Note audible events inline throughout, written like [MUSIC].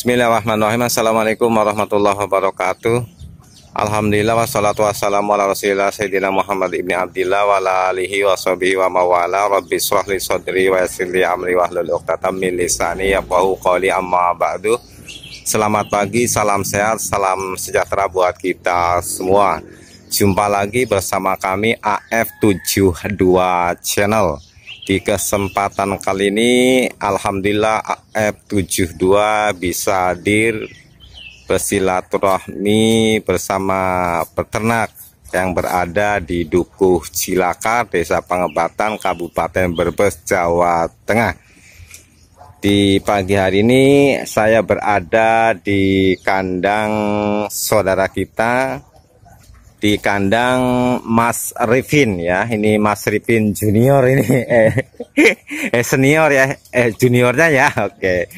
Bismillahirrahmanirrahim Assalamualaikum warahmatullahi wabarakatuh Alhamdulillah wassalatu wassalamu ala rasulillah Sayyidina Muhammad ibni Abdillah wa ala alihi wa sahbihi wa mawala Rabbi surah li sodri wa yasirli amri wa ahlul uqtatam min lisani bahu qawli amma ba'du Selamat pagi, salam sehat, salam sejahtera buat kita semua Jumpa lagi bersama kami AF72 Channel di kesempatan kali ini Alhamdulillah eh, AF72 bisa hadir bersilaturahmi bersama peternak yang berada di Dukuh Cilaka, Desa Pangebatan, Kabupaten Brebes, Jawa Tengah. Di pagi hari ini saya berada di kandang saudara kita di kandang Mas Rifin ya. Ini Mas Rifin Junior ini [LAUGHS] eh, eh senior ya, eh juniornya ya. Oke.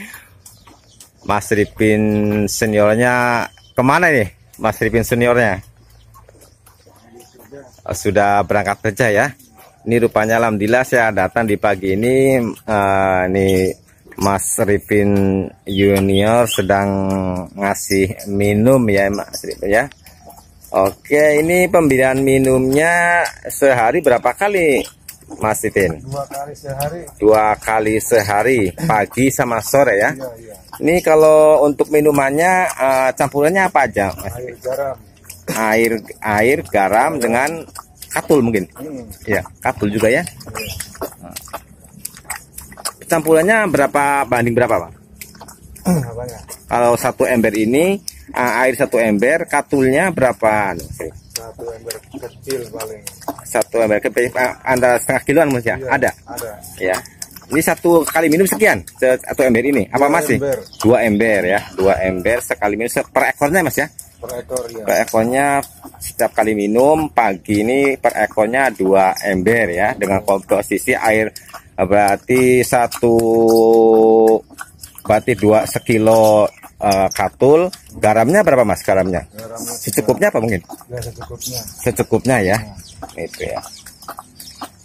Mas Rifin seniornya kemana nih? Mas Rifin seniornya? Oh, sudah berangkat kerja ya. Ini rupanya alhamdulillah saya datang di pagi ini uh, eh, nih Mas Rifin Junior sedang ngasih minum ya Mas Rifin ya Oke, ini pemberian minumnya sehari berapa kali, Mas Titin? Dua kali sehari. Dua kali sehari, pagi sama sore ya. Iya, iya. Ini kalau untuk minumannya uh, campurannya apa aja, Air garam. Air air garam dengan katul mungkin. Hmm. Iya, katul juga ya. Iya. Nah. Campurannya berapa banding berapa, Pak? Hmm. Kalau satu ember ini eh, air satu ember katulnya berapa? Satu ember kecil paling. Satu ember kecil eh, antara setengah kiloan mas ya? Iya, ada. Ada. Ya. Ini satu kali minum sekian satu ember ini. Apa dua masih? Ember. Dua ember ya. Dua ember sekali minum per ekornya mas ya? Per ekor ya. Per ekornya setiap kali minum pagi ini per ekornya dua ember ya dengan komposisi air eh, berarti satu berarti dua sekilo uh, katul garamnya berapa mas garamnya, Garam secukupnya apa mungkin ya, secukupnya secukupnya ya, nah. itu ya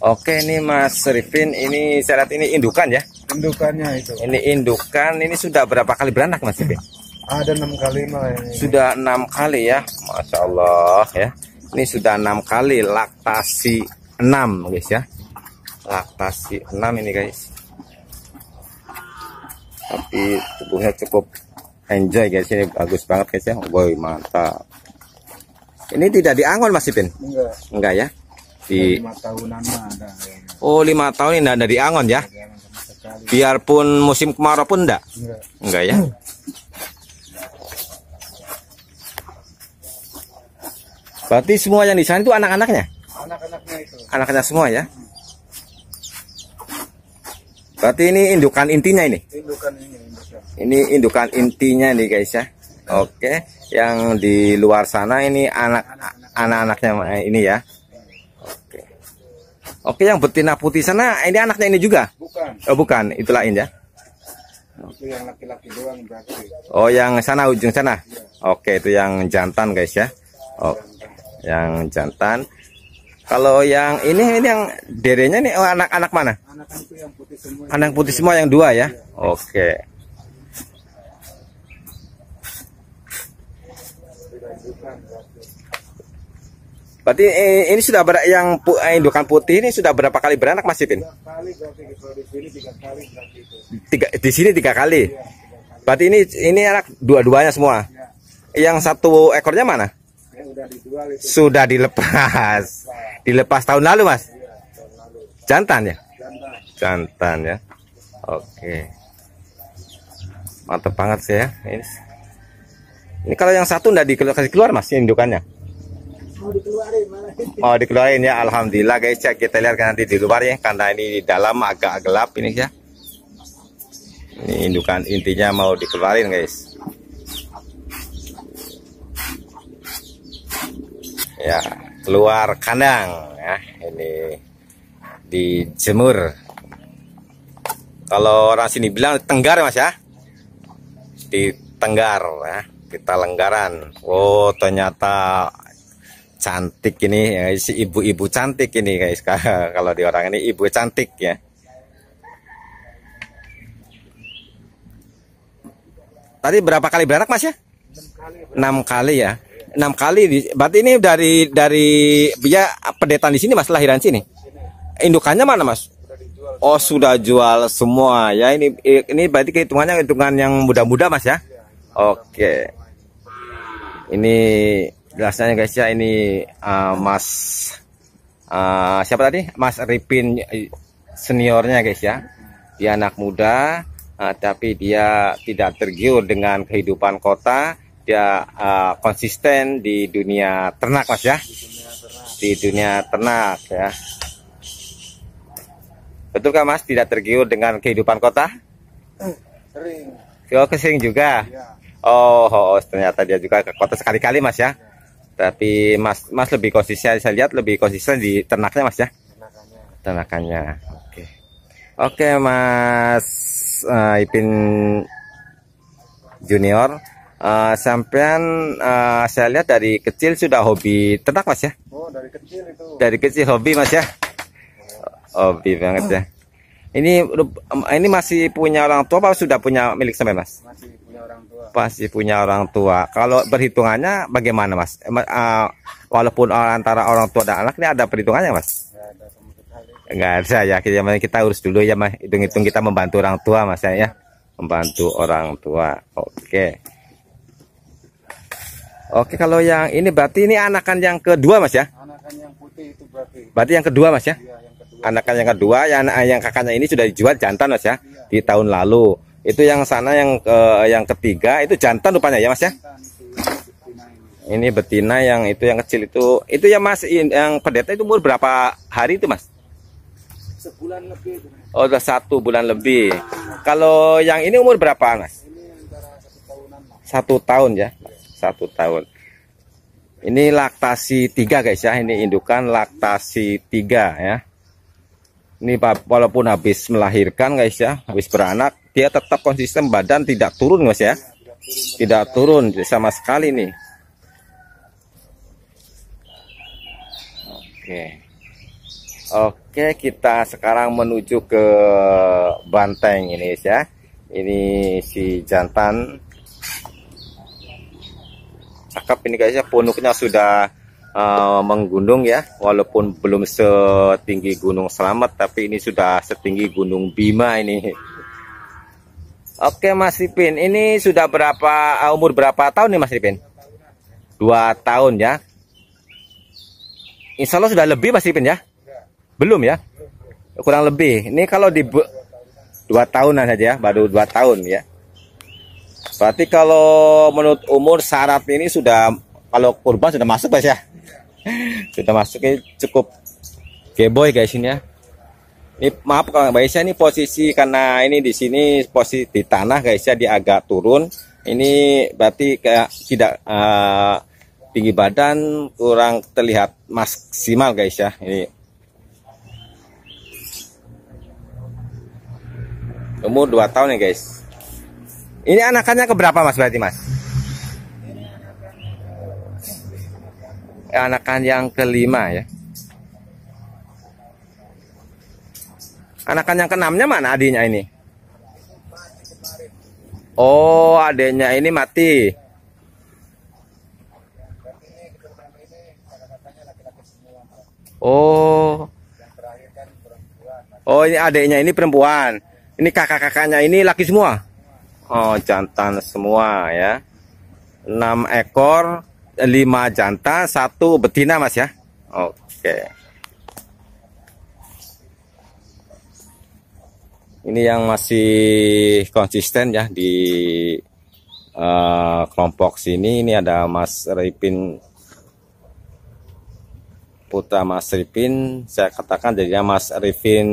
oke ini mas Rifin ini saya lihat ini indukan ya indukannya itu ini indukan ini sudah berapa kali beranak mas Rifin ada enam kali malah sudah enam kali ya masya Allah ya ini sudah enam kali laktasi enam guys ya laktasi enam ini guys tapi tubuhnya cukup enjoy guys ini bagus banget guys ya boy mantap ini tidak diangon Mas Ipin enggak enggak ya di lima oh lima tahun ini ada diangon ya biarpun musim kemarau pun enggak enggak, enggak ya Berarti semua yang di sana itu anak-anaknya? Anak-anaknya itu. Anak-anak semua ya? Berarti ini indukan intinya ini? Indukan ini. Indukan. Ini indukan intinya nih guys ya. Oke, yang di luar sana ini anak anak-anaknya eh, ini ya. Oke. Oke, yang betina putih sana ini anaknya ini juga? Bukan. Oh, bukan, itulah lain ya. Itu yang laki-laki doang Oh, yang sana ujung sana. Ya. Oke, itu yang jantan guys ya. Oh, yang jantan. Kalau yang ini ini yang derenya nih oh, anak-anak mana? Anak-anak yang putih semua. Anak putih semua yang dua ya. Iya. Oke. Berarti eh, ini sudah ber yang pu indukan eh, putih ini sudah berapa kali beranak Mas Ipin? Tiga kali di sini tiga kali berarti ini ini anak dua-duanya semua. Yang satu ekornya mana? Ya, dijual Sudah dilepas. Dilepas tahun lalu, Mas? Jantan ya? Jantan ya. Oke. Mantap banget sih ya. Ini, ini kalau yang satu ndak dikasih keluar, Mas, indukannya? Mau dikeluarin, mau oh, dikeluarin ya. Alhamdulillah, guys. Ya. Kita lihat nanti di luar ya, karena ini di dalam agak gelap ini ya. Ini indukan intinya mau dikeluarin, guys. Ya keluar kandang ya ini dijemur kalau orang sini bilang tenggar mas ya di tenggar ya kita lenggaran oh ternyata cantik ini ya si ibu-ibu cantik ini guys [LAUGHS] kalau di orang ini ibu cantik ya tadi berapa kali beranak mas ya enam kali, kali ya enam kali di, berarti ini dari dari dia ya, pedetan di sini mas lahiran sini indukannya mana mas oh sudah jual semua ya ini ini berarti hitungannya hitungan yang muda-muda mas ya oke ini jelasnya guys ya ini uh, mas uh, siapa tadi mas Ripin eh, seniornya guys ya dia anak muda uh, tapi dia tidak tergiur dengan kehidupan kota ya uh, konsisten di dunia ternak mas ya di dunia ternak ya betul kan mas tidak tergiur dengan kehidupan kota sering oh kesering juga ya. oh, oh ternyata dia juga ke kota sekali-kali mas ya. ya tapi mas mas lebih konsisten saya lihat lebih konsisten di ternaknya mas ya ternakannya, ternakannya. oke oke mas uh, Ipin Junior Uh, sampean uh, saya lihat dari kecil sudah hobi ternak mas ya? Oh dari kecil itu. Dari kecil hobi mas ya? hobi banget ya. Ini ini masih punya orang tua apa sudah punya milik sampai mas? Masih punya orang tua. Pasti punya orang tua. Kalau perhitungannya bagaimana mas? Uh, walaupun antara orang tua dan anak ini ada perhitungannya mas? Enggak ada sama ada ya. Kita, ya, kita urus dulu ya mas. Hitung-hitung kita membantu orang tua mas ya. ya. Membantu orang tua. Oke. Okay. Oke, kalau yang ini berarti ini anakan yang kedua, Mas ya? Anakan yang putih itu berarti. Berarti yang kedua, Mas ya? Iya, yang kedua. Anakan yang kedua, yang yang kakaknya ini sudah dijual jantan, Mas ya? Iya. Di tahun lalu. Itu yang sana yang ke eh, yang ketiga itu jantan rupanya ya, Mas ya? Jantan, iya, ini betina yang itu yang kecil itu. Itu ya Mas yang pendeta itu umur berapa hari itu, Mas? Sebulan lebih. Oh, udah satu bulan lebih. Kalau yang ini umur berapa, Mas? Ini antara satu tahunan, Satu tahun ya. ya satu tahun ini laktasi tiga guys ya ini indukan laktasi tiga ya ini walaupun habis melahirkan guys ya habis beranak dia tetap konsisten badan tidak turun guys ya tidak turun sama sekali nih oke oke kita sekarang menuju ke banteng ini guys ya ini si jantan cakep ini guys ya punuknya sudah uh, menggunung ya walaupun belum setinggi gunung selamat tapi ini sudah setinggi gunung Bima ini Oke Mas Ipin ini sudah berapa eh, umur berapa tahun nih Mas Ipin dua tahun ya Insya Allah sudah lebih Mas Ipin ya belum ya kurang lebih ini kalau di dua tahunan saja baru dua tahun ya Berarti kalau menurut umur syarat ini sudah kalau kurban sudah masuk guys ya. [LAUGHS] sudah masuk ini cukup keboy guys ini ya. Ini maaf kalau guys ya ini posisi karena ini di sini posisi di tanah guys ya di agak turun. Ini berarti kayak tidak uh, tinggi badan kurang terlihat maksimal guys ya. Ini umur 2 tahun ya guys ini anakannya keberapa mas berarti mas? Anakan yang kelima ya. Anakan yang keenamnya mana adiknya ini? Oh, adiknya ini mati. Oh. Oh, ini adiknya ini perempuan. Ini kakak-kakaknya ini laki semua oh, jantan semua ya 6 ekor 5 jantan satu betina mas ya oke ini yang masih konsisten ya di uh, kelompok sini ini ada Mas Ripin putra Mas Ripin saya katakan jadinya Mas Ripin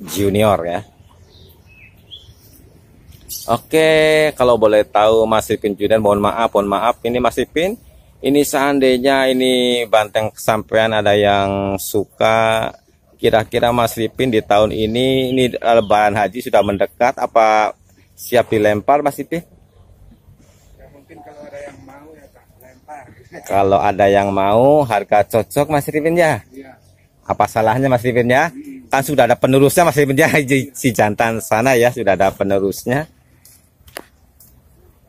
Junior ya Oke, kalau boleh tahu Mas Ipin Judan, mohon maaf, mohon maaf. Ini Mas Ipin, ini seandainya ini banteng kesampaian ada yang suka, kira-kira Mas Ipin di tahun ini, ini lebaran haji sudah mendekat, apa siap dilempar Mas Ipin? Ya, mungkin kalau ada yang mau ya tak lempar. [LAUGHS] Kalau ada yang mau, harga cocok Mas Ipin ya? Iya. Apa salahnya Mas Ipin ya? Hmm. Kan sudah ada penerusnya Mas Ipin ya, si [LAUGHS] jantan sana ya, sudah ada penerusnya.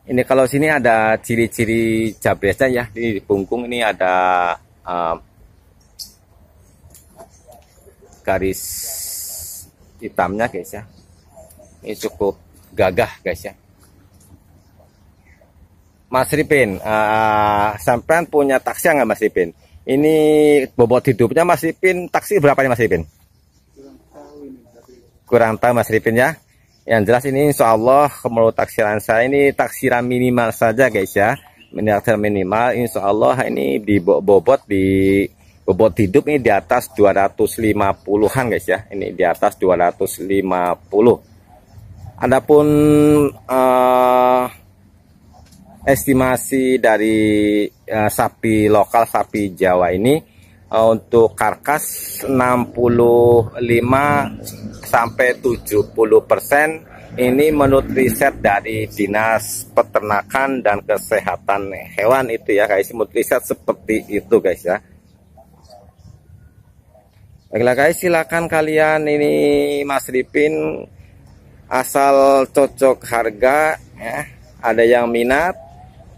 Ini kalau sini ada ciri-ciri jabresnya ya. di punggung ini ada uh, garis hitamnya guys ya. Ini cukup gagah guys ya. Mas Ripin, uh, sampean punya taksi nggak Mas Ripin? Ini bobot hidupnya Mas Ripin, taksi berapa nih Mas Ripin? Kurang tahu, Mas Ripin ya. Yang jelas ini insya Allah kalau taksiran saya ini taksiran minimal saja guys ya. minimal minimal insya Allah ini di bobot di bobot hidup ini di atas 250-an guys ya. Ini di atas 250. Adapun uh, estimasi dari uh, sapi lokal sapi Jawa ini Eh, untuk karkas 65 sampai 70 persen ini menurut riset dari Dinas Peternakan dan Kesehatan Hewan itu ya guys menurut riset seperti itu guys ya Baiklah guys silakan kalian ini Mas Ripin asal cocok harga ya ada yang minat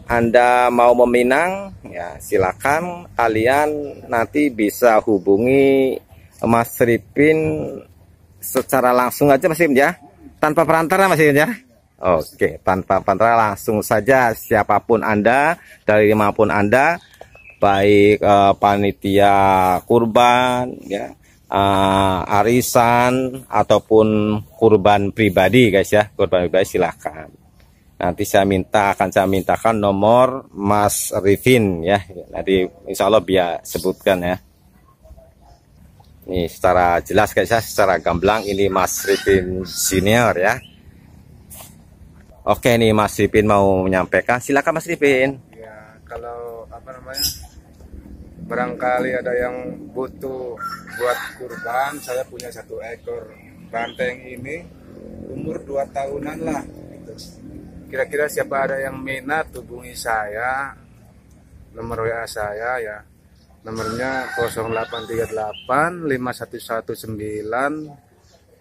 anda mau meminang, ya silakan kalian nanti bisa hubungi Mas Ripin secara langsung aja Mas Ripin ya, tanpa perantara Mas Ripin ya. Oke, tanpa perantara langsung saja siapapun Anda dari manapun Anda, baik uh, panitia kurban, ya, uh, arisan ataupun kurban pribadi guys ya, kurban pribadi silahkan nanti saya minta akan saya mintakan nomor Mas Rifin ya nanti Insya Allah biar sebutkan ya ini secara jelas guys ya secara gamblang ini Mas Rifin senior ya Oke nih Mas Rifin mau menyampaikan silakan Mas Rifin ya kalau apa namanya barangkali ada yang butuh buat kurban saya punya satu ekor banteng ini umur 2 tahunan lah kira-kira siapa ada yang minat hubungi saya nomor WA saya ya nomornya 0838 5119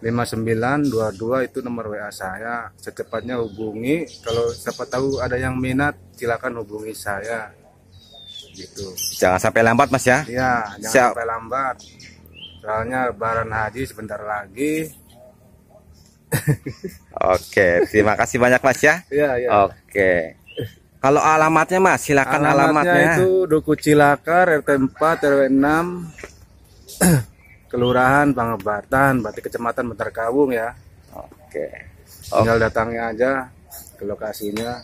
5922 itu nomor WA saya secepatnya hubungi kalau siapa tahu ada yang minat silakan hubungi saya gitu jangan sampai lambat mas ya iya jangan Siap. sampai lambat soalnya lebaran haji sebentar lagi Oke, terima kasih banyak Mas ya. Iya, iya. Oke. Kalau alamatnya Mas, silakan alamatnya. Alamatnya itu Duku Cilakar RT 4 RW 6 Kelurahan Pangebatan, berarti Kecamatan Bentar Kawung ya. Oke. Oh. Tinggal datangnya aja ke lokasinya.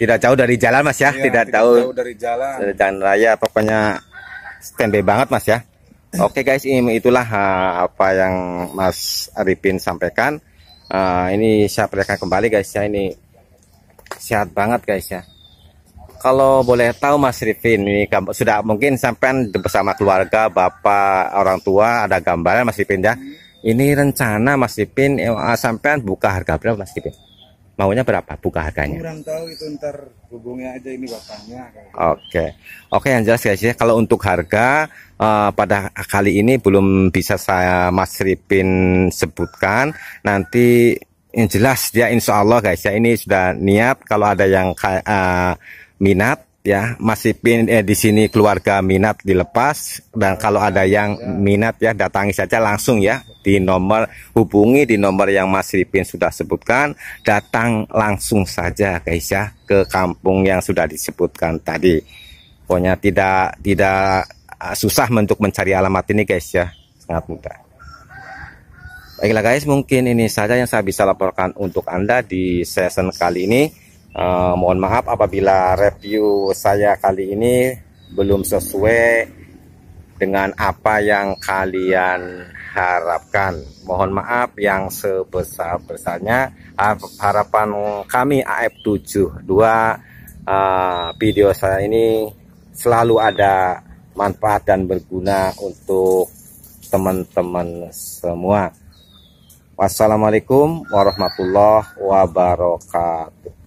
Tidak jauh dari jalan Mas ya, iya, tidak, tidak jauh. jauh dari jalan. Dari jalan raya pokoknya standby banget Mas ya. Oke okay guys, ini itulah uh, apa yang Mas Arifin sampaikan. Uh, ini saya perlihatkan kembali guys ya, ini sehat banget guys ya. Kalau boleh tahu Mas Arifin, ini sudah mungkin sampean bersama keluarga, bapak, orang tua, ada gambaran Mas Arifin ya. Ini rencana Mas Arifin, eh, sampai buka harga berapa Mas Arifin? Maunya berapa buka harganya? Kurang tahu itu ntar hubungnya aja ini bapaknya. Gitu. Oke, oke okay, yang jelas guys ya kalau untuk harga uh, pada kali ini belum bisa saya Mas Ripin sebutkan. Nanti yang jelas ya Insya Allah guys ya ini sudah niat kalau ada yang uh, minat ya masih pin eh, di sini keluarga minat dilepas dan kalau oh, ada iya, yang iya. minat ya datangi saja langsung ya di nomor hubungi di nomor yang Mas Ripin sudah sebutkan datang langsung saja guys ya ke kampung yang sudah disebutkan tadi pokoknya tidak tidak ah, susah untuk mencari alamat ini guys ya sangat mudah baiklah guys mungkin ini saja yang saya bisa laporkan untuk Anda di season kali ini eh, mohon maaf apabila review saya kali ini belum sesuai dengan apa yang kalian harapkan. Mohon maaf yang sebesar-besarnya. Harapan kami AF72 uh, eh, video saya ini selalu ada manfaat dan berguna untuk teman-teman semua. Wassalamualaikum warahmatullahi wabarakatuh.